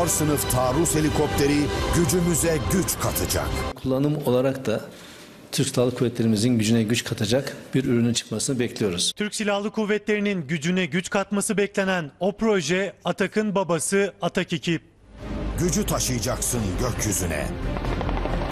Canavar sınıf taarruz helikopteri gücümüze güç katacak. Kullanım olarak da Türk Silahlı Kuvvetlerimizin gücüne güç katacak bir ürünün çıkmasını bekliyoruz. Türk Silahlı Kuvvetleri'nin gücüne güç katması beklenen o proje Atak'ın babası Atak 2. Gücü taşıyacaksın gökyüzüne.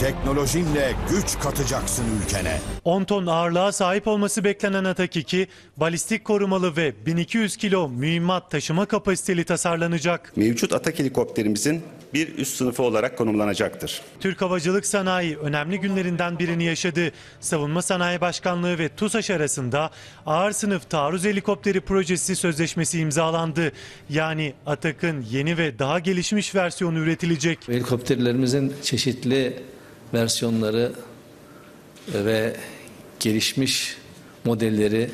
Teknolojinle güç katacaksın ülkene. 10 ton ağırlığa sahip olması beklenen Atak 2, balistik korumalı ve 1200 kilo mühimmat taşıma kapasiteli tasarlanacak. Mevcut Atak helikopterimizin bir üst sınıfı olarak konumlanacaktır. Türk havacılık sanayi önemli günlerinden birini yaşadı. Savunma Sanayi Başkanlığı ve TUSAŞ arasında ağır sınıf taarruz helikopteri projesi sözleşmesi imzalandı. Yani Atak'ın yeni ve daha gelişmiş versiyonu üretilecek. Helikopterlerimizin çeşitli versiyonları ve gelişmiş modelleri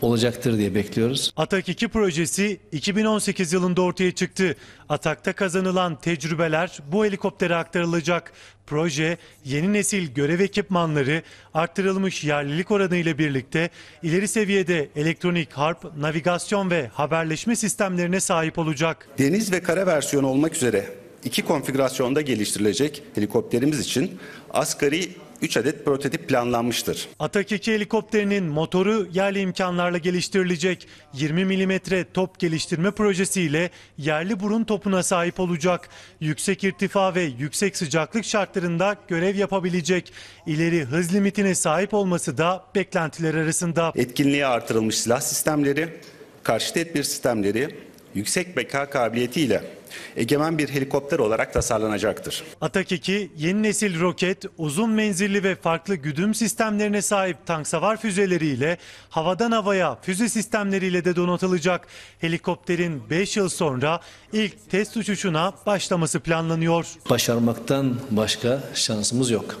olacaktır diye bekliyoruz. Atak 2 projesi 2018 yılında ortaya çıktı. Atak'ta kazanılan tecrübeler bu helikoptere aktarılacak. Proje yeni nesil görev ekipmanları arttırılmış yerlilik oranı ile birlikte ileri seviyede elektronik harp, navigasyon ve haberleşme sistemlerine sahip olacak. Deniz ve kara versiyonu olmak üzere iki konfigürasyonda geliştirilecek helikopterimiz için asgari 3 adet prototip planlanmıştır. Atak 2 helikopterinin motoru yerli imkanlarla geliştirilecek. 20 mm top geliştirme projesiyle yerli burun topuna sahip olacak. Yüksek irtifa ve yüksek sıcaklık şartlarında görev yapabilecek. İleri hız limitine sahip olması da beklentiler arasında. Etkinliğe artırılmış silah sistemleri, karşı tedbir sistemleri, yüksek beka kabiliyetiyle egemen bir helikopter olarak tasarlanacaktır. Atak 2 yeni nesil roket, uzun menzilli ve farklı güdüm sistemlerine sahip tank savar füzeleriyle havadan havaya füze sistemleriyle de donatılacak. Helikopterin 5 yıl sonra ilk test uçuşuna başlaması planlanıyor. Başarmaktan başka şansımız yok.